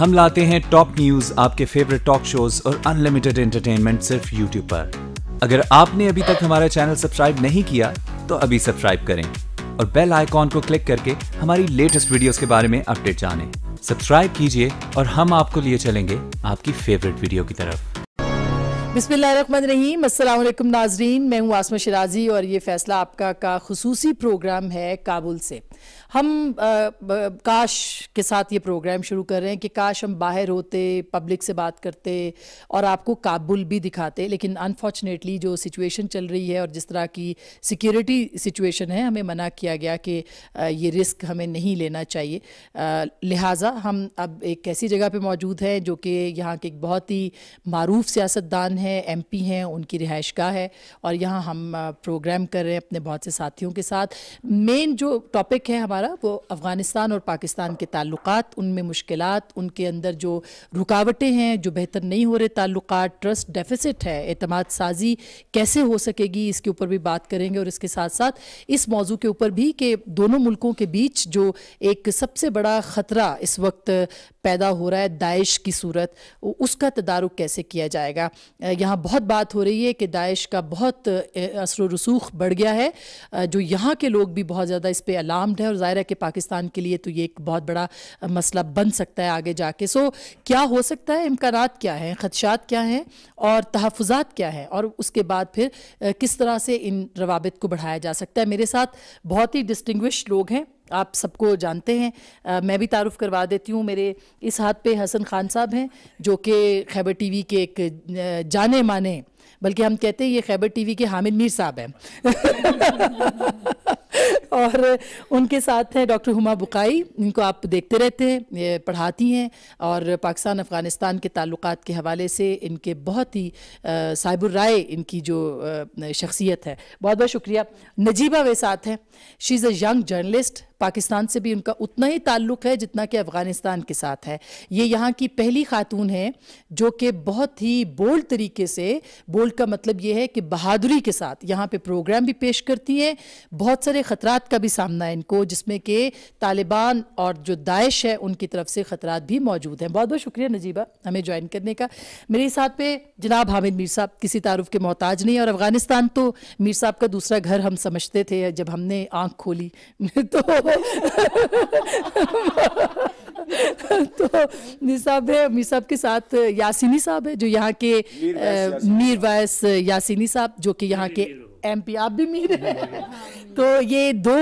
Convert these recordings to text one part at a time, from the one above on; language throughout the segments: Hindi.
हम लाते हैं टॉप न्यूज आपके फेवरेट टॉक शोज और अनलिमिटेड एंटरटेनमेंट सिर्फ यूट्यूब पर अगर आपने अभी तक हमारा चैनल सब्सक्राइब नहीं किया तो अभी सब्सक्राइब करें और बेल आइकॉन को क्लिक करके हमारी लेटेस्ट वीडियोस के बारे में अपडेट जानें। सब्सक्राइब कीजिए और हम आपको लिए चलेंगे आपकी फेवरेट वीडियो की तरफ बिस्मिल्लाम असलम नाजरीन मैं हूं आसमा शिराजी और ये फैसला आपका का खसूसी प्रोग्राम है काबुल से हम आ, आ, काश के साथ ये प्रोग्राम शुरू कर रहे हैं कि काश हम बाहर होते पब्लिक से बात करते और आपको काबुल भी दिखाते लेकिन अनफॉर्चुनेटली जो सिचुएशन चल रही है और जिस तरह की सिक्योरिटी सिचुएशन है हमें मना किया गया कि ये रिस्क हमें नहीं लेना चाहिए लिहाजा हम अब एक ऐसी जगह पर मौजूद हैं जो कि यहाँ के एक बहुत ही मरूफ सियासतदान हैं पी हैं उनकी रिहाइश गाह है और यहाँ हम प्रोग्राम कर रहे हैं अपने बहुत से साथियों के साथ मेन जो टॉपिक है हमारा हमारा वो अफ़गानिस्तान और पाकिस्तान के ताल्लुक उनमें मुश्किल उनके अंदर जो रुकावटें हैं जो बेहतर नहीं हो रहे ताल्लुक ट्रस्ट डेफिसिट है अतमाद साजी कैसे हो सकेगी इसके ऊपर भी बात करेंगे और इसके साथ साथ इस मौजू के ऊपर भी कि दोनों मुल्कों के बीच जो एक सबसे बड़ा ख़तरा इस वक्त पैदा हो रहा है दाइश की सूरत उसका तदारक कैसे किया जाएगा यहाँ बहुत बात हो रही है कि दाइश का बहुत असर रसूख बढ़ गया है जो यहाँ के लोग भी बहुत ज़्यादा इस पर अलार्म्ड है और जाहिर है कि पाकिस्तान के लिए तो ये एक बहुत बड़ा मसला बन सकता है आगे जाके सो क्या हो सकता है इम्कान क्या हैं खदशात क्या हैं और तहफात क्या हैं और उसके बाद फिर किस तरह से इन रवाबित को बढ़ाया जा सकता है मेरे साथ बहुत ही डिस्टिंग्विश लोग हैं आप सबको जानते हैं आ, मैं भी तारुफ करवा देती हूँ मेरे इस हाथ पे हसन खान साहब हैं जो कि खैबर टीवी के एक जाने माने बल्कि हम कहते हैं ये खैबर टीवी के हामिद मीर साहब हैं और उनके साथ हैं डॉक्टर हुमा बुकाई इनको आप देखते रहते हैं पढ़ाती हैं और पाकिस्तान अफ़गानिस्तान के ताल्लुक के हवाले से इनके बहुत ही साइबर राय इनकी जो शख्सियत है बहुत बहुत शुक्रिया नजीबा वे साथ हैं she is a young journalist Pakistan से भी उनका उतना ही ताल्लुक़ है जितना कि अफ़गानिस्तान के साथ है ये यहाँ की पहली खातून है जो कि बहुत ही बोल्ड तरीके से गोल्ड का मतलब यह है कि बहादुरी के साथ यहाँ पे प्रोग्राम भी पेश करती हैं बहुत सारे ख़तरात का भी सामना है इनको जिसमें कि तालिबान और जो दाइश है उनकी तरफ से ख़तरात भी मौजूद हैं बहुत बहुत शुक्रिया नजीबा हमें ज्वाइन करने का मेरे साथ पे जनाब हामिद मीर साहब किसी तारुफ के मोहताज नहीं और अफ़गानिस्तान तो मीर साहब का दूसरा घर हम समझते थे जब हमने आँख खोली तो तो निसाब है निसाब के साथ यासिनी साहब है जो यहाँ के मीर वायस यासिनी साहब जो कि यहाँ के एम पी आप भी मीर हैं हाँ, तो ये दो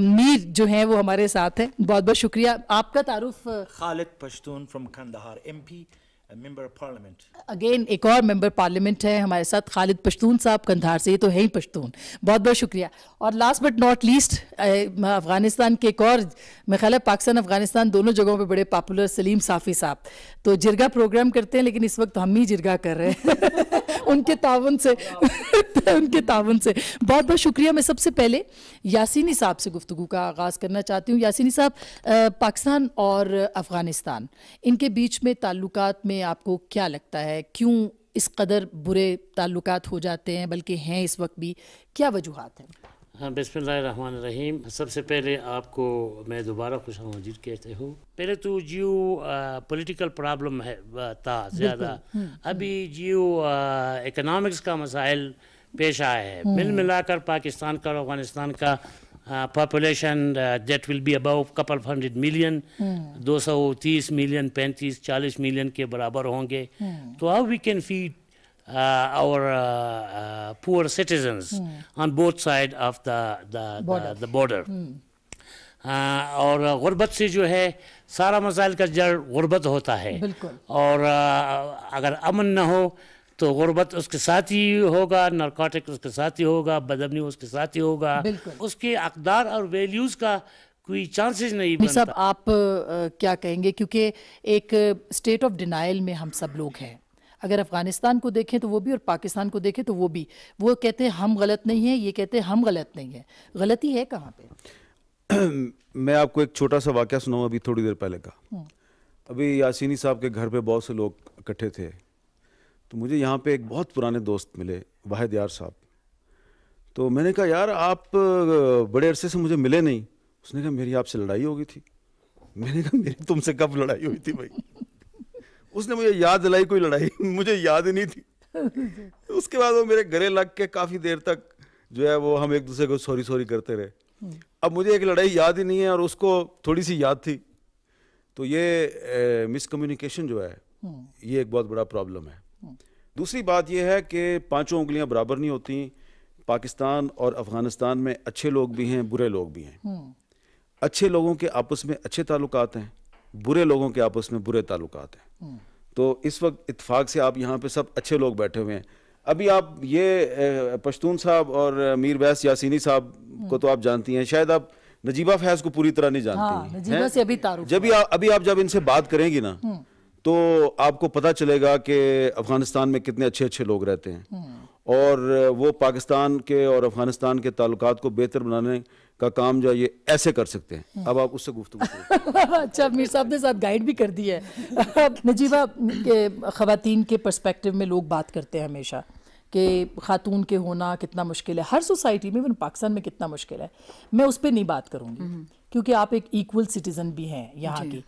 मीर जो हैं वो हमारे साथ हैं बहुत बहुत शुक्रिया आपका तारुफ Khalid Pashtun from Kandahar M P again एक और मेंबर पार्लियामेंट है हमारे साथ खालिद पश्तून साहब कंधार से तो है ही पश्तून बहुत बहुत शुक्रिया और last but not least Afghanistan के एक और मैं ख्याल पाकिस्तान अफगानिस्तान दोनों जगहों पर बड़े पॉपुलर सलीम साफ़ी साहब तो जिरगा प्रोग्राम करते हैं लेकिन इस वक्त हम ही जिरगा कर रहे हैं उनके तावन से उनके तावन से बहुत बहुत शुक्रिया मैं सबसे पहले यासिनी साहब से गुफ्तु का आगाज़ करना चाहती हूँ यासिनी साहब पाकिस्तान और अफ़गानिस्तान इनके बीच में ताल्लुक में में आपको क्या लगता है क्यों इस कदर बुरे ताल्लुक हो जाते हैं बल्कि हैं इस वक्त भी क्या वजूहत हैं हाँ बसमान रहीम सबसे पहले आपको मैं दोबारा खुश आमदीद कहते हूँ पहले तो जियो पॉलिटिकल प्रॉब्लम है था ज़्यादा हम्म, हम्म। अभी जियो इकनॉमिक्स का मसाइल पेश आया है हम्म। मिल मिलाकर पाकिस्तान का और अफगानिस्तान का population that will be about couple hundred million दो सौ तीस मिलियन पैंतीस चालीस मिलियन के बराबर होंगे hmm. तो how we can feed our poor citizen on both side of the the border और गुर्बत से जो है सारा मसाइल का जड़ गुरबत होता है और uh, अगर अमन ना हो तो गुर्बत उसके साथ ही होगा नारकोटिक उसके साथ ही होगा बदमनी उसके साथ ही होगा उसके अकदार और वैल्यूज़ का कोई चांसेस नहीं बनता सब आप आ, क्या कहेंगे क्योंकि एक स्टेट ऑफ डिनाइल में हम सब लोग हैं अगर अफ़गानिस्तान को देखें तो वो भी और पाकिस्तान को देखें तो वो भी वो कहते हैं हम गलत नहीं है ये कहते हैं हम गलत नहीं है गलती है कहाँ पे मैं आपको एक छोटा सा वाक्य सुनाऊँ अभी थोड़ी देर पहले का हम्म। अभी यासिनी साहब के घर पे बहुत से लोग इकट्ठे थे तो मुझे यहाँ पे एक बहुत पुराने दोस्त मिले वाहिद यार साहब तो मैंने कहा यार आप बड़े अरसे से मुझे मिले नहीं उसने कहा मेरी आपसे लड़ाई हो गई थी मैंने कहा मेरी तुमसे कब लड़ाई हुई थी भाई उसने मुझे याद दिलाई कोई लड़ाई मुझे याद ही नहीं थी उसके बाद वो मेरे गले लग के काफ़ी देर तक जो है वो हम एक दूसरे को सॉरी सॉरी करते रहे अब मुझे एक लड़ाई याद ही नहीं है और उसको थोड़ी सी याद थी तो ये मिसकम्युनिकेशन जो है हम्म। ये एक बहुत बड़ा प्रॉब्लम है दूसरी बात यह है कि पांचों उंगलियां बराबर नहीं होती पाकिस्तान और अफगानिस्तान में अच्छे लोग भी हैं बुरे लोग भी हैं हम्म। अच्छे लोगों के आपस में अच्छे ताल्लुक हैं बुरे लोगों के आपस में बुरे ताल्लुक हैं हम्म। तो इस वक्त इतफाक से आप यहाँ पे सब अच्छे लोग बैठे हुए हैं अभी आप ये पश्तून साहब और मीर बैस यासीनी साहब को हम्म। तो आप जानती हैं शायद आप नजीबा फैज को पूरी तरह नहीं जानती हाँ, नजीबा से अभी तारुफ जब आप अभी आप जब इनसे बात करेंगी ना तो आपको पता चलेगा कि अफ़गानिस्तान में कितने अच्छे अच्छे लोग रहते हैं हम्म। और वो पाकिस्तान के और अफ़गानिस्तान के ताल्लुक को बेहतर बनाने का काम जो ये ऐसे कर सकते हैं हम्म। अब आप उससे गुफ्तु अच्छा मीर साहब ने साथ गाइड भी कर दी है नजीबा के ख़वान के परस्पेक्टिव में लोग बात करते हैं हमेशा कि खातून के होना कितना मुश्किल है हर सोसाइटी में इवन पाकिस्तान में कितना मुश्किल है मैं उस पर नहीं बात करूँगी हम्म। क्योंकि आप एक इक्वल सिटीजन भी हैं यहाँ की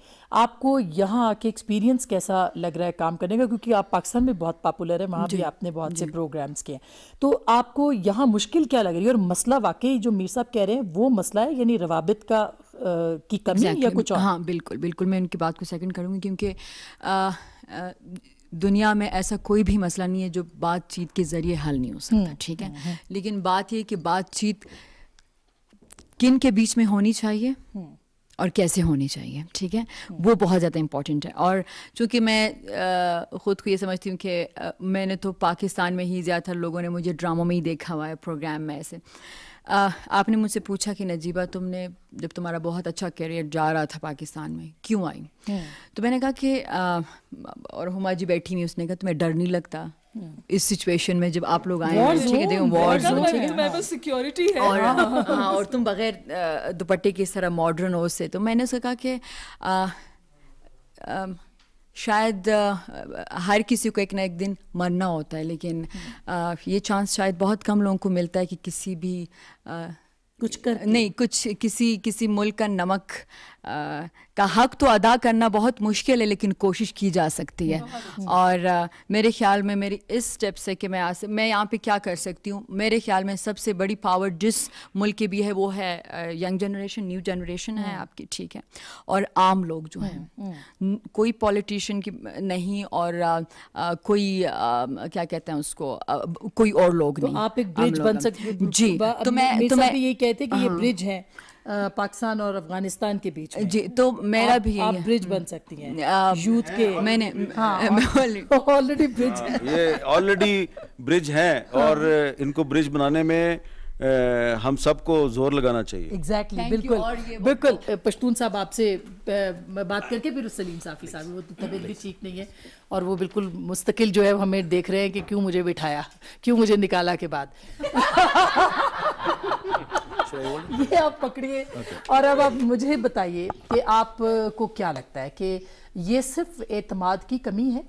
आपको यहाँ आके एक्सपीरियंस कैसा लग रहा है काम करने का क्योंकि आप पाकिस्तान में बहुत पॉपुलर है वहाँ भी आपने बहुत से प्रोग्राम्स किए तो आपको यहाँ मुश्किल क्या लग रही है और मसला वाकई जो मीर साहब कह रहे हैं वो मसला है यानी रवाबित का की कमी exactly. या कुछ और हाँ बिल्कुल बिल्कुल मैं उनकी बात को सेकंड करूँगी क्योंकि दुनिया में ऐसा कोई भी मसला नहीं है जो बातचीत के ज़रिए हल नहीं हो सकता हम्म, ठीक है हम्म, हम्म। लेकिन बात यह कि बातचीत किन के बीच में होनी चाहिए हम्म। और कैसे होनी चाहिए ठीक है हम्म। वो बहुत ज़्यादा इम्पॉर्टेंट है और चूँकि मैं ख़ुद को ये समझती हूँ कि आ, मैंने तो पाकिस्तान में ही ज़्यादातर लोगों ने मुझे ड्रामों में ही देखा हुआ है प्रोग्राम में ऐसे आ, आपने मुझसे पूछा कि नजीबा तुमने जब तुम्हारा बहुत अच्छा करियर जा रहा था पाकिस्तान में क्यों आई हम्म। तो मैंने कहा कि और हुमा जी बैठी हुई उसने कहा तुम्हें डर नहीं लगता इस सिचुएशन में जब आप लोग आए ठीक है पास सिक्योरिटी है और हाँ और तुम बगैर दुपट्टे की तरह मॉडर्न हो से तो मैंने उसका कहा कि शायद हर किसी को एक ना एक दिन मरना होता है लेकिन आ, ये चांस शायद बहुत कम लोगों को मिलता है कि किसी भी आ, कुछ कर नहीं कुछ किसी किसी मुल्क का नमक का हक तो अदा करना बहुत मुश्किल है लेकिन कोशिश की जा सकती है और आ, मेरे ख्याल में मेरी इस स्टेप से कि मैं आ, मैं यहाँ पे क्या कर सकती हूँ मेरे ख्याल में सबसे बड़ी पावर जिस मुल्क की भी है वो है यंग जनरेशन न्यू जनरेशन है हाँ। आपकी ठीक है और आम लोग जो हैं हाँ, हाँ। कोई पॉलिटिशियन की नहीं और आ, आ, कोई आ, क्या कहते हैं उसको आ, कोई और लोग तो नहीं आप एक ब्रिज बन सकते जी तो मैं तो मैं ये कहते कि ये ब्रिज है पाकिस्तान और अफगानिस्तान के बीच में। जी तो मेरा आप, भी आप ब्रिज बन सकती हैं यूथ के हाँ, मैंने ऑलरेडी हाँ, हाँ। ब्रिज ये ऑलरेडी ब्रिज हैं और इनको ब्रिज बनाने में हम सबको जोर लगाना चाहिए एग्जैक्टली exactly, बिल्कुल बिल्कुल पश्तून साहब आपसे बात करके फिर सलीम साफी साहब वो तो तबीयत भी ठीक नहीं है और वो बिल्कुल मुस्तकिल जो है हमें देख रहे हैं कि क्यों मुझे बिठाया क्यों मुझे निकाला के बाद ये आप पकड़िए okay. और अब आप मुझे बताइए कि आपको क्या लगता है कि ये सिर्फ एतमाद की कमी है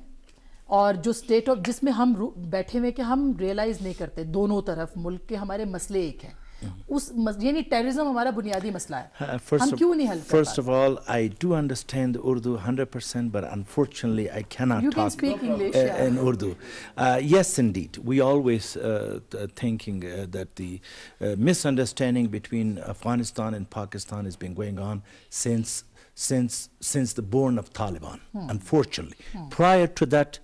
और जो स्टेट ऑफ जिसमें हम बैठे हुए कि हम रियलाइज़ नहीं करते दोनों तरफ मुल्क के हमारे मसले एक हैं उस यानी टेररिज्म हमारा बुनियादी मसला है uh, first हम क्यों नहीं हल first of all I do understand Urdu 100% but unfortunately I can not talk speak English in Urdu yes indeed we always thinking that the misunderstanding between Afghanistan and Pakistan is being going on since since since the born of Taliban, hmm. unfortunately. Hmm. Prior to that,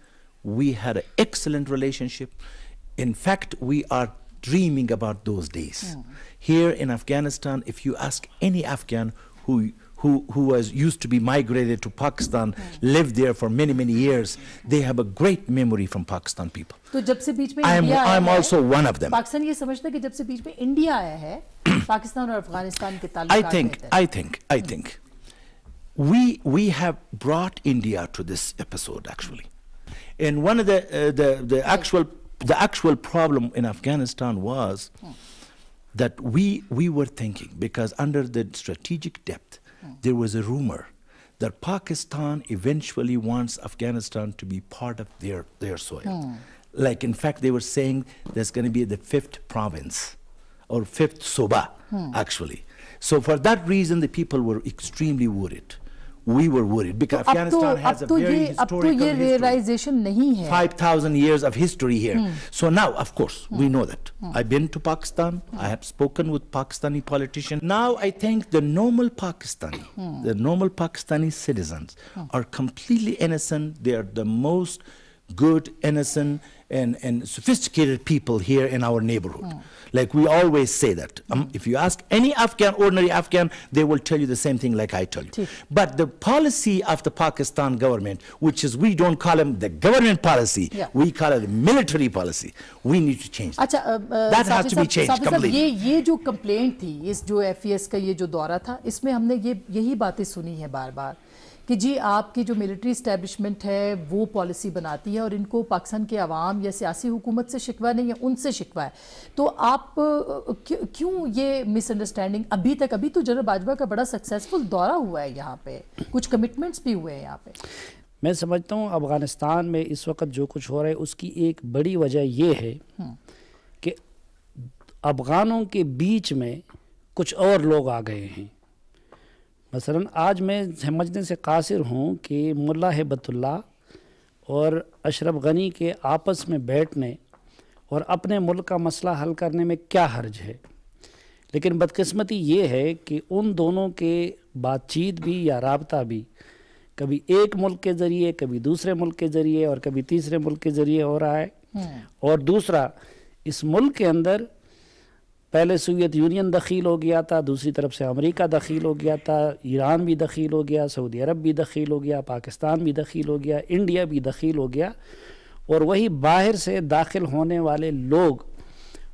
we had an excellent relationship. In fact, we are dreaming about those days. Mm. Here in Afghanistan, if you ask any Afghan who who, who was used to be migrated to Pakistan, hmm. lived there for many, many years. They have a great memory from Pakistan people. तो जब से am India I'm also one of them. Pakistan, ये समझता है कि जब से बीच India Pakistan आया है, Pakistan I think, I think, I think, we we have brought India to this episode actually. And one of the uh, the the actual the actual problem in Afghanistan was mm. that we, we were thinking, because under the strategic depth, mm. there was a rumor that Pakistan eventually wants Afghanistan to be part of their, their soil. Mm. Like, in fact, they were saying there's going to be the fifth province or fifth Soba, actually. So, for that reason, the people were extremely worried we were worried because तो Afghanistan has a very historical realization 5000 years of history here hmm. so now of course hmm. we know that hmm. i've been to pakistan hmm. i have spoken with pakistani politicians now i think the normal pakistani hmm. the normal pakistani citizens hmm. are completely innocent they are the most good innocent and, and sophisticated people here in our neighborhood. Mm. Like we always say that. Um, if you ask any Afghan, ordinary Afghan, they will tell you the same thing like I told you. But the policy of the Pakistan government, which is we don't call them the government policy, yeah. we call it military policy. We need to change that. Achha, uh, uh, that has to be changed completely. ये ये जो कंप्लेंट थी इस जो एफएस का ये जो दौरा था इसमें हमने ये यही बातें सुनी है बार बार कि जी आपकी जो मिलिट्री इस्टेब्लिशमेंट है वो पॉलिसी बनाती है और इनको पाकिस्तान के आवाम या सियासी हुकूमत से शिकवा नहीं है उनसे शिकवा है तो आप क्यों ये मिसअंडरस्टैंडिंग अभी तक अभी तो जनरल बाजवा का बड़ा सक्सेसफुल दौरा हुआ है यहाँ पे कुछ कमिटमेंट्स भी हुए हैं यहाँ पे मैं समझता हूँ अफ़गानिस्तान में इस वक्त जो कुछ हो रहा है उसकी एक बड़ी वजह यह है हम्म। कि अफ़गानों के बीच में कुछ और लोग आ गए हैं मसलन आज मैं समझने से कासिर हूँ कि मुल्ला हिबतुल्ला और अशरफ गनी के आपस में बैठने और अपने मुल्क का मसला हल करने में क्या हर्ज है लेकिन बदकस्मती ये है कि उन दोनों के बातचीत भी या रबता भी कभी एक मुल्क के ज़रिए कभी दूसरे मुल्क के ज़रिए और कभी तीसरे मुल्क के ज़रिए हो रहा है हम्म। और दूसरा इस मुल्क के अंदर पहले सोवियत यूनियन दखील हो गया था दूसरी तरफ से अमेरिका दखील हो गया था ईरान भी दखील हो गया सऊदी अरब भी दखील हो गया पाकिस्तान भी दखील हो गया इंडिया भी दखील हो गया और वही बाहर से दाखिल होने वाले लोग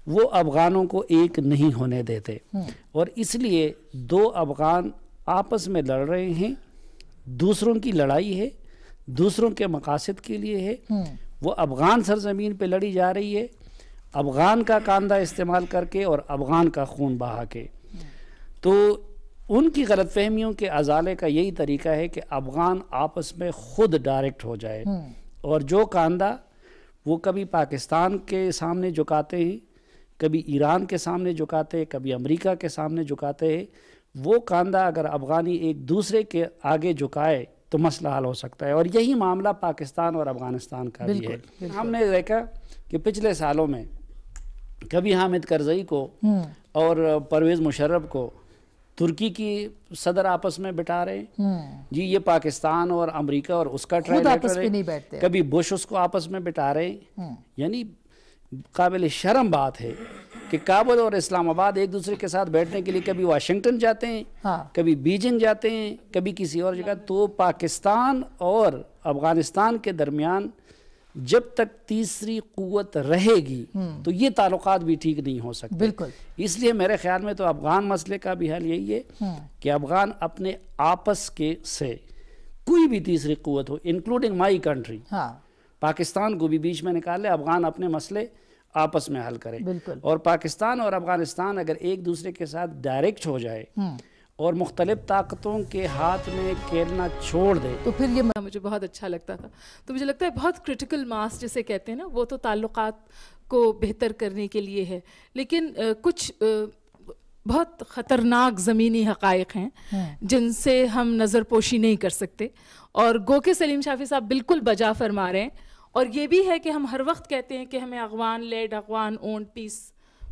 वो अफ़गानों को एक नहीं होने देते हम्म। और इसलिए दो अफ़गान आपस में लड़ रहे हैं दूसरों की लड़ाई है दूसरों के मकासद के लिए है हम्म। वो अफ़गान सरजमीन पर लड़ी जा रही है अफ़गान का कांदा इस्तेमाल करके और अफ़गान का खून बहा के तो उनकी गलत फहमियों के अजाले का यही तरीका है कि अफ़गान आपस में ख़ुद डायरेक्ट हो जाए हम्म। और जो कांदा वो कभी पाकिस्तान के सामने झुकाते हैं कभी ईरान के सामने झुकाते हैं कभी अमेरिका के सामने झुकाते हैं वो कांदा अगर अफ़गानी एक दूसरे के आगे झुकाए तो मसला हल हो सकता है और यही मामला पाकिस्तान और अफ़गानिस्तान का भी है हमने देखा कि पिछले सालों में कभी हामिद करजई को हम्म। और परवेज़ मुशर्रफ को तुर्की की सदर आपस में बिठा रहे हैं हम्म। जी ये पाकिस्तान और अमेरिका और उसका ट्रेड आपस में नहीं बैठते कभी बुश उसको आपस में बिठा रहे हम्म। यानी काबिल शर्म बात है कि काबुल और इस्लामाबाद एक दूसरे के साथ बैठने के लिए कभी वाशिंगटन जाते हैं हाँ। कभी बीजिंग जाते हैं कभी किसी और जगह तो पाकिस्तान और अफगानिस्तान के दरमियान जब तक तीसरी कुत रहेगी हम्म। तो ये ताल्लुक भी ठीक नहीं हो सकते बिल्कुल इसलिए मेरे ख्याल में तो अफगान मसले का भी हल यही है हम्म। कि अफगान अपने आपस के से कोई भी तीसरी कुत हो इंक्लूडिंग माई कंट्री हाँ। पाकिस्तान को भी बीच में निकाले अफगान अपने मसले आपस में हल करें और पाकिस्तान और अफगानिस्तान अगर एक दूसरे के साथ डायरेक्ट हो जाए हम्म। और मुख्तलिफ ताकतों के हाथ में खेलना छोड़ दे तो फिर ये मुझे बहुत अच्छा लगता था तो मुझे लगता है बहुत क्रिटिकल मास जिसे कहते हैं ना वो तो ताल्लुक को बेहतर करने के लिए है लेकिन आ, कुछ आ, बहुत ख़तरनाक ज़मीनी हकायक हैं है। हाँ। जिनसे हम नज़रपोशी नहीं कर सकते और गो के सलीम शाफी साहब बिल्कुल बजा फरमा रहे हैं और ये भी है कि हम हर वक्त कहते हैं कि हमें Afghan led Afghan own peace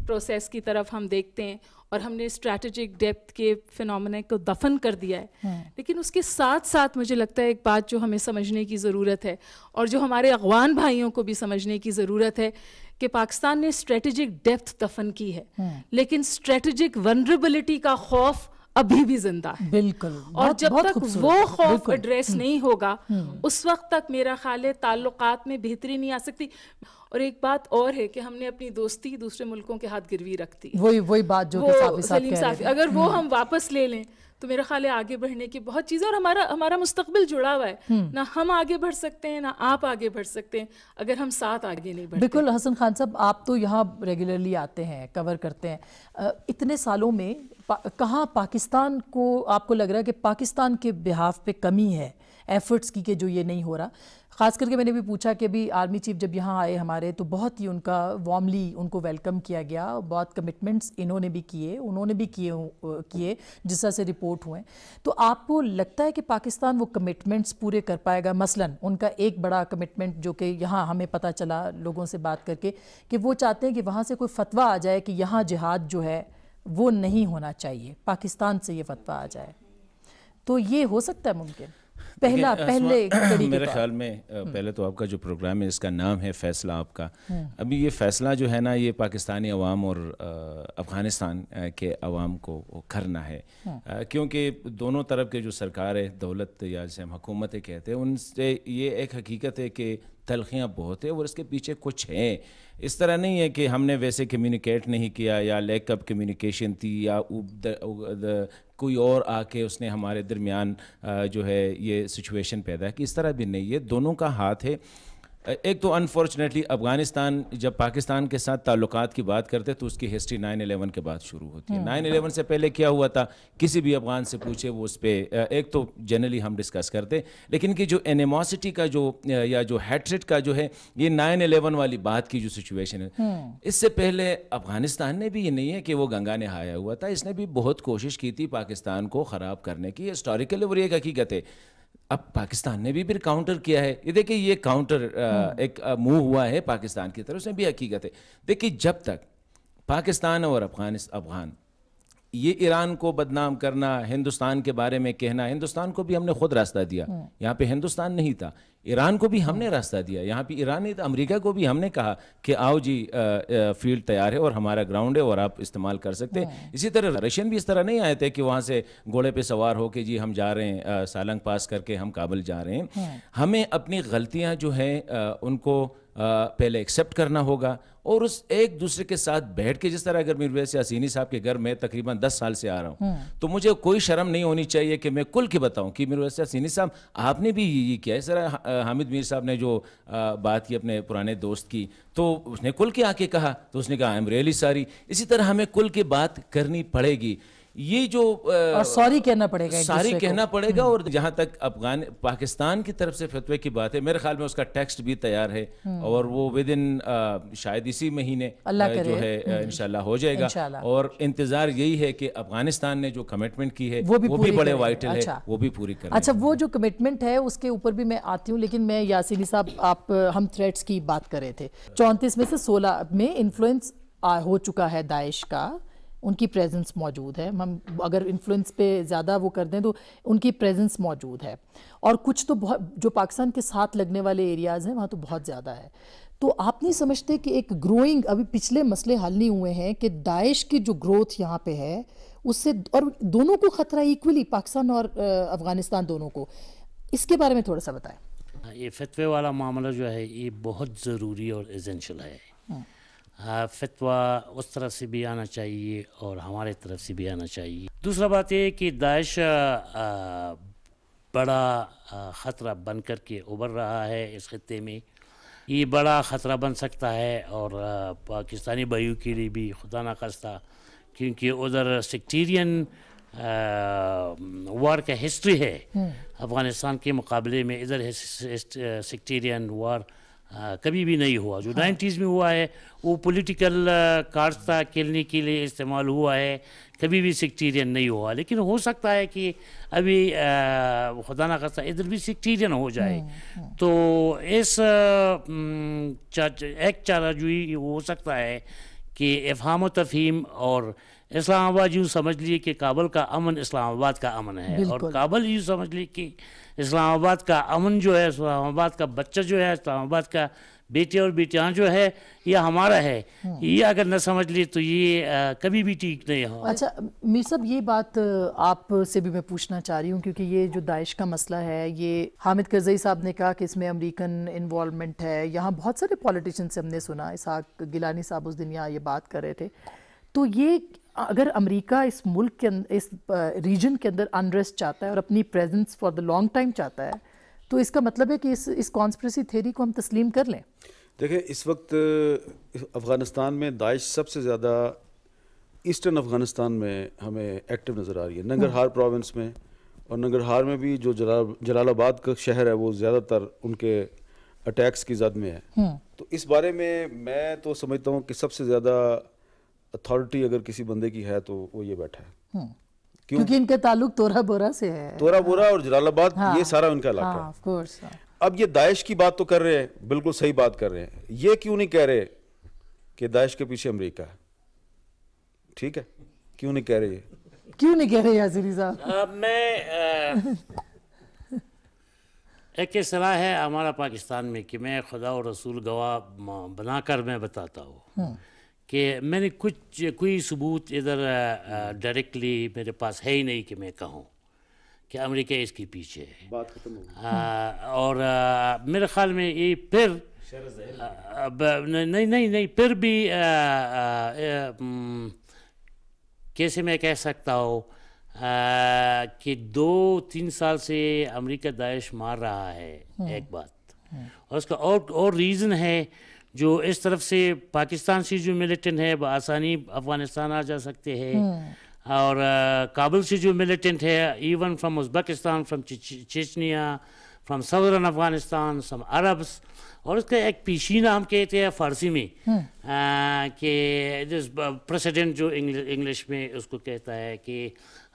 process की तरफ हम देखते हैं और हमने स्ट्रैटेजिक डेप्थ के फिनोमेना को दफन कर दिया है हाँ। लेकिन उसके साथ साथ मुझे लगता है एक बात जो हमें समझने की ज़रूरत है और जो हमारे अफगान भाइयों को भी समझने की ज़रूरत है कि पाकिस्तान ने स्ट्रेटेजिक डेप्थ दफन की है हाँ। लेकिन स्ट्रेटेजिक वनरेबिलिटी का खौफ अभी भी जिंदा है बिल्कुल और जब तक वो खौफ एड्रेस हम्म। नहीं होगा हम्म। उस वक्त तक मेरा ख्याल है ताल्लुक में बेहतरी नहीं आ सकती और एक बात और है कि हमने अपनी दोस्ती दूसरे मुल्कों के हाथ गिरवी रख दी वही वही बात जो वो सलीम साफी अगर वो हम्म। हम वापस ले लें तो मेरा ख्याल है आगे बढ़ने की बहुत चीज़ें और हमारा हमारा मुस्तबिल जुड़ा हुआ है हम्म। ना हम आगे बढ़ सकते हैं ना आप आगे बढ़ सकते हैं अगर हम साथ आगे नहीं बढ़ बिल्कुल हसन खान साहब आप तो यहाँ रेगुलरली आते हैं कवर करते हैं इतने सालों में पा, कहाँ पाकिस्तान को आपको लग रहा है कि पाकिस्तान के बिहाफ पे कमी है एफर्ट्स की कि जो ये नहीं हो रहा ख़ास करके मैंने भी पूछा कि भी आर्मी चीफ जब यहाँ आए हमारे तो बहुत ही उनका वार्मली उनको वेलकम किया गया बहुत कमिटमेंट्स इन्होंने भी किए उन्होंने भी किए किए जिस तरह से रिपोर्ट हुए तो आपको लगता है कि पाकिस्तान वो कमिटमेंट्स पूरे कर पाएगा मसलन उनका एक बड़ा कमिटमेंट जो कि यहाँ हमें पता चला लोगों से बात करके कि वो चाहते हैं कि वहाँ से कोई फतवा आ जाए कि यहाँ जिहाद जो है वो नहीं होना चाहिए पाकिस्तान से ये फतवा आ जाए तो ये हो सकता है मुमकिन पहला पहले मेरे ख्याल में हम्म। पहले तो आपका जो प्रोग्राम है इसका नाम है फैसला आपका हम्म। अभी ये फैसला जो है ना ये पाकिस्तानी अवाम और अफ़गानिस्तान के अवाम को करना है हम्म। क्योंकि दोनों तरफ के जो सरकार है दौलत या जैसे हम हुकूमतें कहते हैं उनसे ये एक हकीकत है कि तलखियाँ बहुत है और इसके पीछे कुछ हैं इस तरह नहीं है कि हमने वैसे कम्युनिकेट नहीं किया या लैक अप कम्युनिकेशन थी या कोई और आके उसने हमारे दरमियान जो है ये सिचुएशन पैदा की इस तरह भी नहीं है दोनों का हाथ है एक तो अनफॉर्चुनेटली अफगानिस्तान जब पाकिस्तान के साथ ताल्लुक की बात करते तो उसकी हिस्ट्री नाइन अलेवन के बाद शुरू होती है नाइन हम्म। अलेवन से पहले क्या हुआ था किसी भी अफगान से पूछे वो उस पर एक तो जनरली हम डिस्कस करते लेकिन कि जो एनिमोसिटी का जो या जो हैट्रिट का जो है ये नाइन अलेवन वाली बात की जो सिचुएशन है हम्म। इससे पहले अफगानिस्तान ने भी ये नहीं है कि वो गंगा ने हाया हुआ था इसने भी बहुत कोशिश की थी पाकिस्तान को ख़राब करने की हिस्टोरिकल और एक हकीकत है अब पाकिस्तान ने भी फिर काउंटर किया है ये देखिए ये काउंटर हम्म। एक मूव हुआ है पाकिस्तान की तरफ से भी हकीकत है देखिए जब तक पाकिस्तान और अफगानिस्तान अफगान ये ईरान को बदनाम करना हिंदुस्तान के बारे में कहना हिंदुस्तान को भी हमने खुद रास्ता दिया हम्म। यहाँ पे हिंदुस्तान नहीं था ईरान को भी हमने रास्ता दिया यहाँ पे ईरान नहीं तो अमेरिका को भी हमने कहा कि आओ जी फील्ड तैयार है और हमारा ग्राउंड है और आप इस्तेमाल कर सकते हैं हाँ। इसी तरह रशियन भी इस तरह नहीं आए थे कि वहाँ से घोड़े पे सवार हो के जी हम जा रहे हैं आ, सालंग पास करके हम काबुल जा रहे हैं हाँ। हमें अपनी गलतियाँ जो हैं उनको पहले एक्सेप्ट करना होगा और उस एक दूसरे के साथ बैठ के जिस तरह अगर मेरे वैसे हसीनी साहब के घर में तकरीबन दस साल से आ रहा हूँ हाँ। तो मुझे कोई शर्म नहीं होनी चाहिए कि मैं कुल के बताऊँ कि मेरे वैसे हसीनी साहब आपने भी ये किया है जरा हामिद मीर साहब ने जो बात की अपने पुराने दोस्त की तो उसने कुल के आके कहा तो उसने कहा आई एम रियली सारी इसी तरह हमें कुल की बात करनी पड़ेगी ये जो और सॉरी कहना पड़ेगा सॉरी कहना पड़ेगा और हम्म। जहाँ तक अफगान पाकिस्तान की तरफ से फतवे की बात है मेरे ख्याल में उसका टेक्स्ट भी तैयार है हम्म। और वो विद इन शायद इसी महीने जो है हम्म। इंशाल्लाह हो जाएगा और इंतजार यही है कि अफगानिस्तान ने जो कमिटमेंट की है वो भी, वो भी बड़े वाइटल है अच्छा। वो भी पूरी कर अच्छा वो जो कमिटमेंट है उसके ऊपर भी मैं आती हूँ लेकिन मैं यासिनी साहब आप हम थ्रेट्स की बात कर रहे थे चौंतीस में से सोलह में इन्फ्लुएंस हो चुका है दाइश का उनकी प्रेजेंस मौजूद है हम अगर इन्फ्लुएंस पे ज़्यादा वो कर दें तो उनकी प्रेजेंस मौजूद है और कुछ तो बहुत जो पाकिस्तान के साथ लगने वाले एरियाज़ हैं वहाँ तो बहुत ज़्यादा है तो आप नहीं समझते कि एक ग्रोइंग अभी पिछले मसले हल नहीं हुए हैं कि दाइश की जो ग्रोथ यहाँ पे है उससे और दोनों को ख़तरा इक्वली पाकिस्तान और अफ़गानिस्तान दोनों को इसके बारे में थोड़ा सा बताएं हाँ, ये फतवे वाला मामला जो है ये बहुत ज़रूरी और एजेंशल है हाँ, फतवा उस तरफ से भी आना चाहिए और हमारे तरफ से भी आना चाहिए दूसरा बात यह कि दाइश बड़ा ख़तरा बन कर के उभर रहा है इस खत्े में ये बड़ा ख़तरा बन सकता है और पाकिस्तानी भाइयों के लिए भी खुदा ना खस्ता क्योंकि उधर सेक्टेरियन वार का हिस्ट्री है हम्म। अफ़गानिस्तान के मुकाबले में इधर सेक्टेरियन वार आ, हाँ, कभी भी नहीं हुआ जो हाँ। 90s में हुआ है वो पॉलिटिकल कार्ड खेलने के लिए इस्तेमाल हुआ है कभी भी सेक्टेरियन नहीं हुआ लेकिन हो सकता है कि अभी खुदा ना खास्ता इधर भी सेक्टेरियन हो जाए हम्म, हम्म। तो इस एक चारा जो हो सकता है कि अफहम तफहीम और इस्लामाबाद यूँ समझ लिए कि काबुल का अमन इस्लामाबाद का अमन है और काबल यूँ समझ लिए कि इस्लामाबाद का अमन जो है इस्लामाबाद का बच्चा जो है इस्लामाबाद का बेटे और बेटियाँ जो है यह हमारा है हम्म। ये अगर न समझ ले तो ये आ, कभी भी ठीक नहीं हो अच्छा मीर साहब ये बात आपसे भी मैं पूछना चाह रही हूँ क्योंकि ये जो दाइश का मसला है ये हामिद करजई साहब ने कहा कि इसमें अमेरिकन इन्वॉलमेंट है यहाँ बहुत सारे पॉलिटिशन से हमने सुना इसहाक गिलानी साहब उस दिन यहाँ ये बात कर रहे थे तो ये अगर अमेरिका इस मुल्क के इस रीजन के अंदर अनरेस्ट चाहता है और अपनी presence for the long time चाहता है तो इसका मतलब है कि इस इस कॉन्स्परेसी थेरी को हम तस्लीम कर लें देखें इस वक्त अफ़गानिस्तान में दाइश सबसे ज़्यादा ईस्टर्न अफ़गानिस्तान में हमें एक्टिव नज़र आ रही है नंगरहार प्रोविंस हम्म। में और नंगरहार में भी जो जला जलालाबाद का शहर है वो ज़्यादातर उनके अटैक्स की जद में है हम्म। तो इस बारे में मैं तो समझता हूँ कि सबसे ज़्यादा अथॉरिटी अगर किसी बंदे की है तो वो ये बैठा है हम्म। क्यों? क्योंकि इनके ताल्लुक तोरा बोरा से है तोरा बोरा और जलालाबाद हाँ, ये सारा उनका इलाका हाँ, हाँ, अब ये दाइश की बात तो कर रहे हैं बिल्कुल सही बात कर रहे हैं ये क्यों नहीं कह रहे कि दाइश के पीछे अमेरिका है ठीक है क्यों नहीं कह रहे ये क्यों नहीं कह रहे यासिरी साहब मैं आ, एक सलाह है हमारा पाकिस्तान में कि मैं खुदा और रसूल गवाह बनाकर मैं बताता हूँ हम्म। कि मैंने कुछ कोई सबूत इधर डायरेक्टली मेरे पास है ही नहीं कि मैं कहूँ कि अमेरिका इसके पीछे है बात खत्म और आ, मेरे ख्याल में ये फिर नहीं नहीं नहीं फिर भी आ, आ, आ, कैसे मैं कह सकता हूँ कि दो तीन साल से अमेरिका दाइश मार रहा है हम्म। एक बात हम्म। और उसका और और रीज़न है जो इस तरफ से पाकिस्तान से जो मिलिटेंट है आसानी अफगानिस्तान आ जा सकते हैं हम्म। और काबुल से जो मिलिटेंट है even from Uzbekistan from Chechnya from southern Afghanistan some Arabs और उसका एक पेशीना हम कहते हैं फारसी में हम्म। कि प्रेसिडेंट जो इंग्लिश में उसको कहता है कि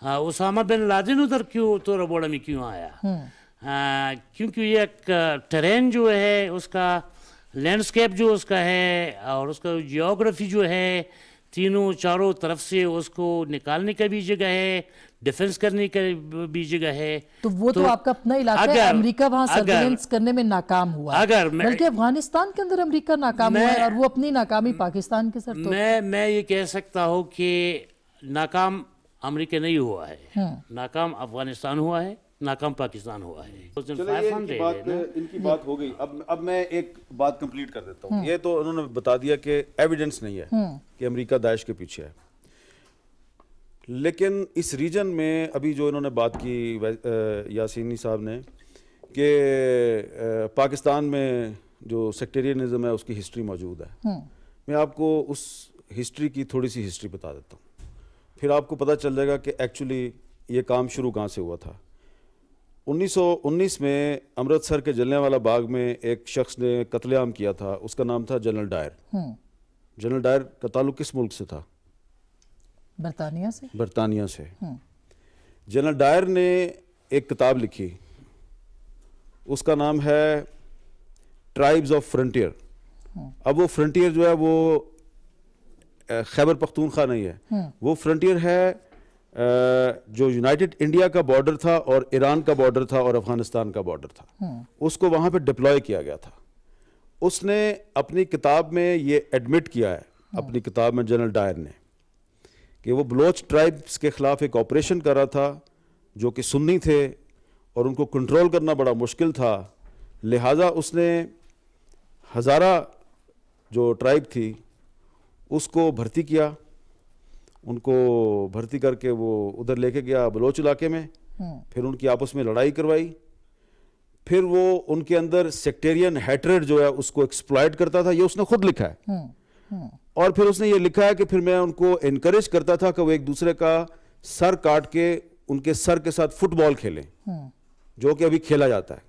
हाँ, उसामा बिन लादिन उधर क्यों तो रबोड़ा में क्यों आया हम्म। क्योंकि ये एक ट्रेन जो है उसका लैंडस्केप जो उसका है और उसका जियोग्राफी जो है तीनों चारों तरफ से उसको निकालने का भी जगह है डिफेंस करने का भी जगह है तो वो तो, तो आपका अपना इलाका अगर, है अमेरिका वहां सर्वेलेंस करने में नाकाम हुआ अगर बल्कि अफगानिस्तान के अंदर अमेरिका नाकाम हुआ है और वो अपनी नाकामी पाकिस्तान के सर तो मैं मैं ये कह सकता हूँ कि नाकाम अमेरिका नहीं हुआ है हम्म। नाकाम अफगानिस्तान हुआ है नाकाम पाकिस्तान हुआ है इनकी बात, हो गई अब अब मैं एक बात कंप्लीट कर देता हूँ हम्म। ये तो उन्होंने बता दिया कि एविडेंस नहीं है हम्म। कि अमेरिका दाइश के पीछे है लेकिन इस रीजन में अभी जो इन्होंने बात की यासिनी साहब ने कि पाकिस्तान में जो सेक्टेरियनिज्म है उसकी हिस्ट्री मौजूद है हम्म। मैं आपको उस हिस्ट्री की थोड़ी सी हिस्ट्री बता देता हूँ फिर आपको पता चल जाएगा कि एक्चुअली ये काम शुरू कहाँ से हुआ था 1919 में अमृतसर के जलियांवाला बाग में एक शख्स ने कत्लेआम किया था उसका नाम था general Dyer hmm. General Dyer का ताल्लुक किस मुल्क से था बरतानिया से बरतानिया से हम्म। जनरल डायर ने एक किताब लिखी उसका नाम है ट्राइब्स ऑफ फ्रंटियर हम्म। अब वो फ्रंटियर जो है वो खैबर पख्तूनख्वा नहीं है वो फ्रंटियर है जो यूनाइटेड इंडिया का बॉर्डर था और ईरान का बॉर्डर था और अफगानिस्तान का बॉर्डर था हम्म। उसको वहाँ पे डिप्लॉय किया गया था उसने अपनी किताब में ये एडमिट किया है हम्म। अपनी किताब में जनरल डायर ने कि वो बलोच ट्राइब्स के ख़िलाफ़ एक ऑपरेशन कर रहा था जो कि सुन्नी थे और उनको कंट्रोल करना बड़ा मुश्किल था लिहाजा उसने हज़ारा जो ट्राइब थी उसको भर्ती किया उनको भर्ती करके वो उधर लेके गया बलोच इलाके में हम्म। फिर उनकी आपस में लड़ाई करवाई फिर वो उनके अंदर सेक्टेरियन हैट्रेड जो है उसको एक्सप्लॉयट करता था ये उसने खुद लिखा है हम्म, हम्म। और फिर उसने ये लिखा है कि फिर मैं उनको इनकरेज करता था कि वो एक दूसरे का सर काट के उनके सर के साथ फुटबॉल खेलें जो कि अभी खेला जाता है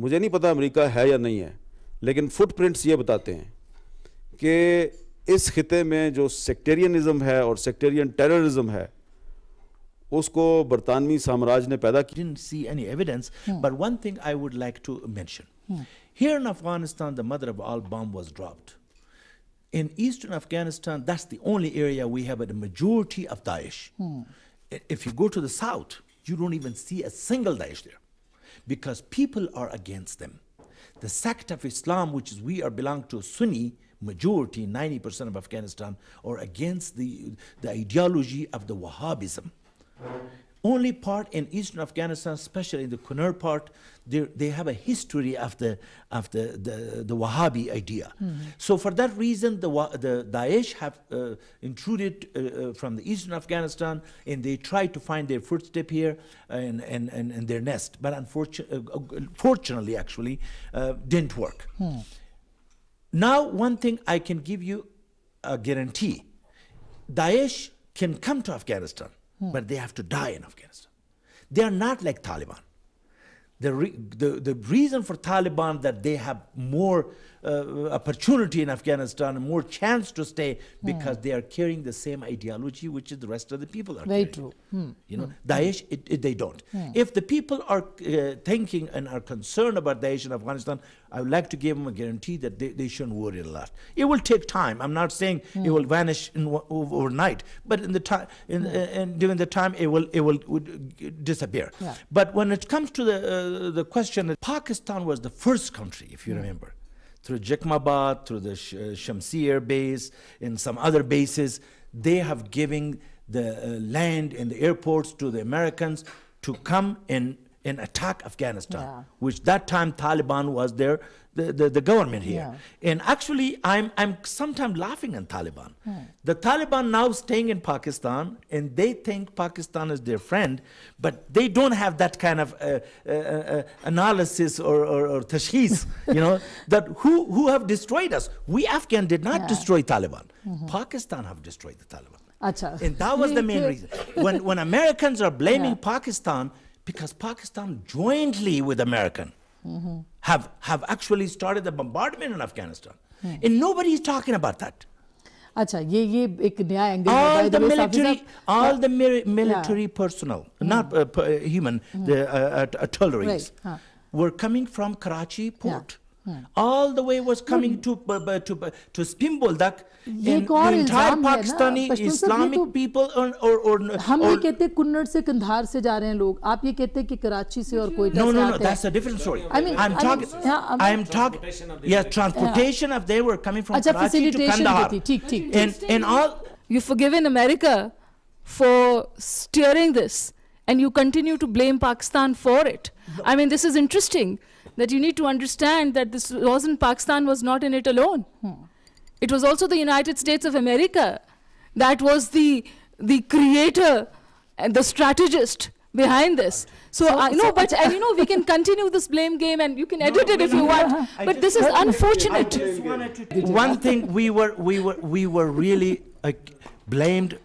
मुझे नहीं पता अमेरिका है या नहीं है लेकिन फुटप्रिंट्स ये बताते हैं कि इस खत्े में जो सेक्टेरियनिज़म है और सेक्टेरियन टेररिज्म है उसको didn't see any evidence hmm. but one thing i would like to mention hmm. here in afghanistan the mother of all bomb was dropped in eastern afghanistan that's the only area we have a majority of daesh hmm. if you go to the south you don't even see a single daesh there because people are against them the sect of islam which is we are belong to sunni majority, 90% of Afghanistan, are against the, the ideology of the Wahhabism. Only part in eastern Afghanistan, especially in the Kunar part, they have a history of the, of the, the, the Wahhabi idea. Mm -hmm. So for that reason, the, the Daesh have uh, intruded uh, uh, from the eastern Afghanistan and they try to find their footstep here and, uh, and, and, and their nest. But unfortunately, uh, uh, fortunately actually, didn't work. Hmm. Now, one thing I can give you a guarantee Daesh can come to Afghanistan, hmm. but they have to die in Afghanistan. They are not like Taliban. The, the, the reason for Taliban that they have more uh, opportunity in Afghanistan, more chance to stay hmm. because mm. they are carrying the same ideology which the rest of the people are Very carrying. true. Mm. You know, hmm. Daesh, it, it, they don't. Hmm. If the people are uh, thinking and are concerned about Daesh in Afghanistan, I would like to give them a guarantee that they, they shouldn't worry a lot. It will take time. I'm not saying it will vanish overnight, but in the time, in, uh, during the time, it will it will uh, disappear. Yeah. But when it comes to the uh, the question, Pakistan was the first country, if you remember, through Jekmabad, through the Sh- uh, air base, in some other bases, they have given the uh, land and the airports to the Americans to come and and attack Afghanistan, yeah. which that time Taliban was there, the, the, government here. Yeah. And actually, I'm, I'm sometimes laughing at Taliban. Hmm. The Taliban now staying in Pakistan, and they think Pakistan is their friend, but they don't have that kind of uh, uh, uh, analysis or, or, or tashis, you know, that who, who have destroyed us? We Afghan did not yeah. destroy Taliban. Mm -hmm. Pakistan have destroyed the Taliban. Achha. And that was the main reason. When, when Americans are blaming Pakistan, because Pakistan jointly with American mm -hmm. have, have actually started the bombardment in Afghanistan. Hmm. And nobody is talking about that. अच्छा ये ये एक नया एंगल है by the way military all the military personnel hmm. not uh, uh, human hmm. the uh, uh were coming from Karachi port all the way was coming hmm. to uh, uh, to uh, to Spimboldak and the entire Pakistani Islamic people or or or हम ये कहते कुन्नड़ से कंधार से जा रहे हैं लोग आप ये कहते कि कराची से और कोई no no no that's a different story I mean I'm talking I am talking yeah transportation of they were coming from Karachi to Kandahar ठीक ठीक and and all you've forgiven America for steering this and you continue to blame Pakistan for it I mean this is interesting that you need to understand that this was in Pakistan was not in it alone. Hmm. It was also the United States of America that was the the creator and the strategist behind this. So, so, uh, know, so but and, you know we can continue this blame game, and you can no, edit it if you want. but this is unfortunate. One thing we were we were we were really uh, blamed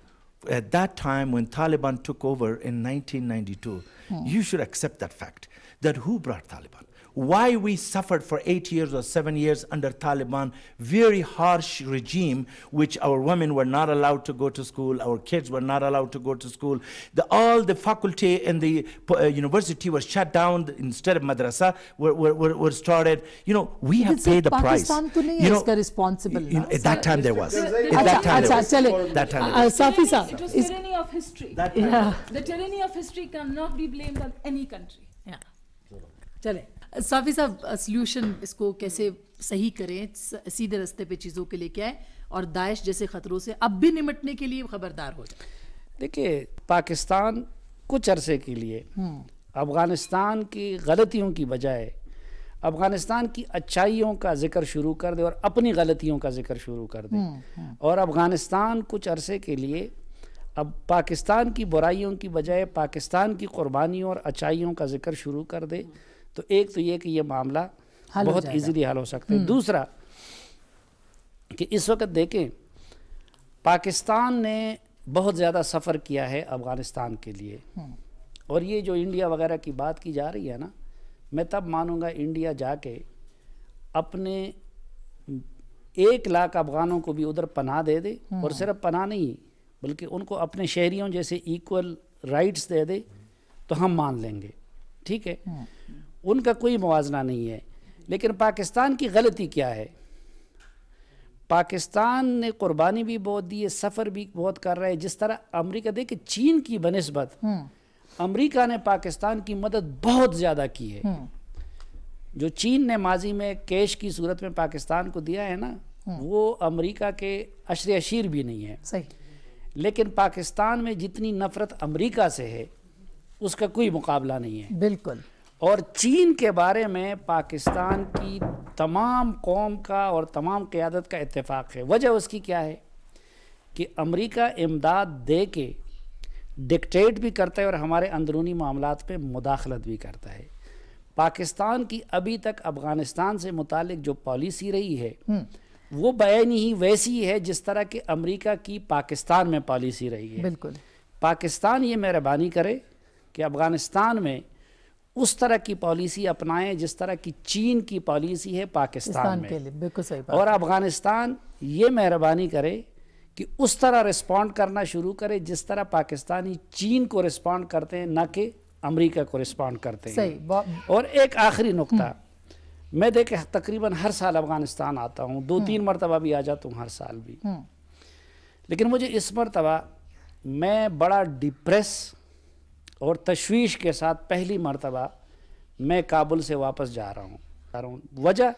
at that time when Taliban took over in 1992. Hmm. You should accept that fact. That who brought Taliban? why we suffered for eight years or seven years under Taliban, very harsh regime, which our women were not allowed to go to school, our kids were not allowed to go to school. The, all the faculty in the uh, university were shut down instead of madrasa were, were, were started. You know, we have paid the Pakistan price. You know, responsible. You know, at that time there was. At that time there was. That time uh, Safi It was tyranny of history. That yeah. The tyranny of history cannot be blamed on any country. Yeah. Chale. साफी साहब सोल्यूशन इसको कैसे सही करें सीधे रास्ते पे चीज़ों के लेके आए और दाइश जैसे ख़तरों से अब भी निमटने के लिए खबरदार हो जाए देखिए पाकिस्तान कुछ अरसे के लिए हम्म। अफ़गानिस्तान की गलतियों की बजाय अफ़गानिस्तान की अच्छाइयों का जिक्र शुरू कर दे और अपनी गलतियों का जिक्र शुरू कर दे हम्म, हम्म। और अफ़गानिस्तान कुछ अरसे के लिए अब पाकिस्तान की बुराइयों की बजाय पाकिस्तान की कुर्बानियों और अच्छाइयों का जिक्र शुरू कर दे तो एक तो ये कि ये मामला बहुत इजीली हल हो सकता है हम्म। दूसरा कि इस वक्त देखें पाकिस्तान ने बहुत ज़्यादा सफ़र किया है अफ़गानिस्तान के लिए हम्म। और ये जो इंडिया वगैरह की बात की जा रही है ना मैं तब मानूंगा इंडिया जाके अपने एक लाख अफगानों को भी उधर पनाह दे दे हम्म। और सिर्फ पना नहीं बल्कि उनको अपने शहरियों जैसे इक्वल राइट्स दे दे तो हम मान लेंगे ठीक है उनका कोई मुवजना नहीं है लेकिन पाकिस्तान की गलती क्या है पाकिस्तान ने कुर्बानी भी बहुत दी है सफ़र भी बहुत कर रहा है जिस तरह अमेरिका देखे चीन की बनस्बत हम्म। अमेरिका ने पाकिस्तान की मदद बहुत ज़्यादा की है हम्म। जो चीन ने माजी में कैश की सूरत में पाकिस्तान को दिया है ना हम्म। वो अमेरिका के अशर अशीर भी नहीं है सही लेकिन पाकिस्तान में जितनी नफरत अमेरिका से है उसका कोई मुकाबला नहीं है बिल्कुल और चीन के बारे में पाकिस्तान की तमाम कौम का और तमाम क़्यादत का इतफ़ाक़ है वजह उसकी क्या है कि अमेरिका इमदाद दे के डिक्टेट भी करता है और हमारे अंदरूनी मामलों पे मुदाखलत भी करता है पाकिस्तान की अभी तक अफ़गानिस्तान से मुतालिक जो पॉलिसी रही है हम्म। वो बयान ही वैसी है जिस तरह के अमेरिका की पाकिस्तान में पॉलिसी रही है बिल्कुल पाकिस्तान ये मेहरबानी करे कि अफ़गानिस्तान में उस तरह की पॉलिसी अपनाएं जिस तरह की चीन की पॉलिसी है पाकिस्तान में के लिए बिल्कुल सही बात और अफगानिस्तान ये मेहरबानी करे कि उस तरह रिस्पॉन्ड करना शुरू करे जिस तरह पाकिस्तानी चीन को रिस्पॉन्ड करते हैं न कि अमेरिका को रिस्पॉन्ड करते हैं और एक आखिरी नुकता मैं देखे तकरीबन हर साल अफगानिस्तान आता हूँ दो तीन मरतबा भी आ जाता हूँ हर साल भी हम्म। लेकिन मुझे इस मरतबा मैं बड़ा डिप्रेस और तशवीश के साथ पहली मरतबा मैं काबुल से वापस जा रहा हूँ जा रहा हूँ वजह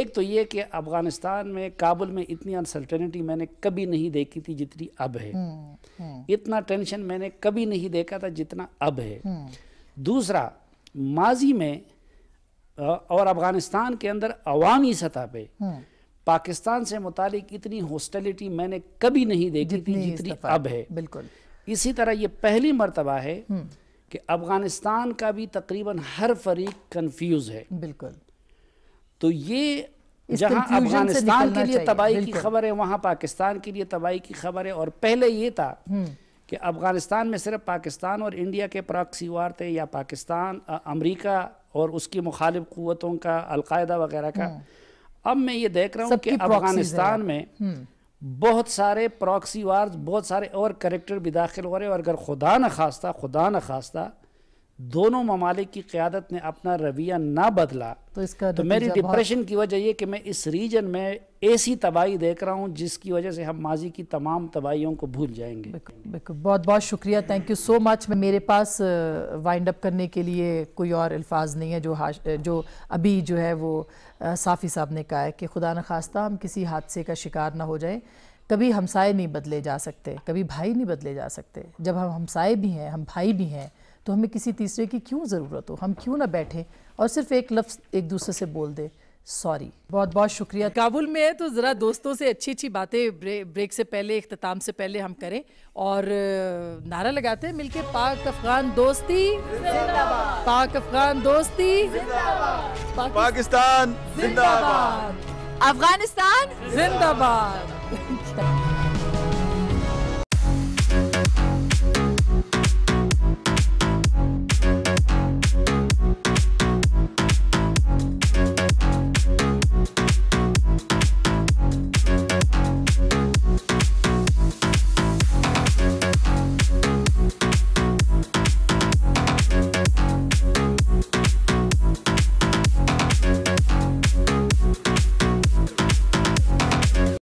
एक तो ये कि अफ़गानिस्तान में काबुल में इतनी अनसर्टेनिटी मैंने कभी नहीं देखी थी जितनी अब है हम्म, हम्म। इतना टेंशन मैंने कभी नहीं देखा था जितना अब है हम्म। दूसरा माजी में और अफ़गानिस्तान के अंदर अवामी सतह पे पाकिस्तान से मुतालिक इतनी हॉस्टेलिटी मैंने कभी नहीं देखी थी जितनी अब है बिल्कुल इसी तरह ये पहली मरतबा है हम्म। कि अफ़गानिस्तान का भी तकरीबन हर फरीक कंफ्यूज है बिल्कुल तो ये जहां अफगानिस्तान के लिए तबाही की खबर है वहां पाकिस्तान के लिए तबाही की खबर है और पहले ये था हम्म। कि अफगानिस्तान में सिर्फ पाकिस्तान और इंडिया के प्राक्सी वार थे या पाकिस्तान अमरीका और उसकी मुखालिफ क़वतों का अलकायदा वगैरह का हम्म। अब मैं ये देख रहा हूँ कि अफगानिस्तान में बहुत सारे प्रॉक्सी वार्स बहुत सारे और करेक्टर भी दाखिल हो रहे और अगर खुदा न खास्ता खुदा न खास्ता दोनों ममालिक की क्यादत ने अपना रवैया ना बदला तो इसका तो मेरी डिप्रेशन की वजह यह कि मैं इस रीजन में ऐसी तबाही देख रहा हूँ जिसकी वजह से हम माजी की तमाम तबाहियों को भूल जाएंगे बिल्कुल बिल्कुल बहुत बहुत शुक्रिया थैंक यू सो मच मेरे पास वाइंड अप करने के लिए कोई और अल्फाज नहीं है जो जो अभी जो है वो साफ़ी साहब ने कहा है कि खुदा न खास्ता हम किसी हादसे का शिकार ना हो जाए कभी हमसाए नहीं बदले जा सकते कभी भाई नहीं बदले जा सकते जब हम हमसाए भी हैं हम भाई भी हैं तो हमें किसी तीसरे की क्यों ज़रूरत हो हम क्यों ना बैठें और सिर्फ एक लफ्ज़ एक दूसरे से बोल दें सॉरी बहुत बहुत शुक्रिया काबुल में है तो ज़रा दोस्तों से अच्छी अच्छी बातें ब्रे, ब्रेक से पहले अख्ताम से पहले हम करें और नारा लगाते हैं मिलके पाक अफगान दोस्ती पाक अफगान दोस्ती पाकिस्तान जिंदाबाद अफगानिस्तान जिंदाबाद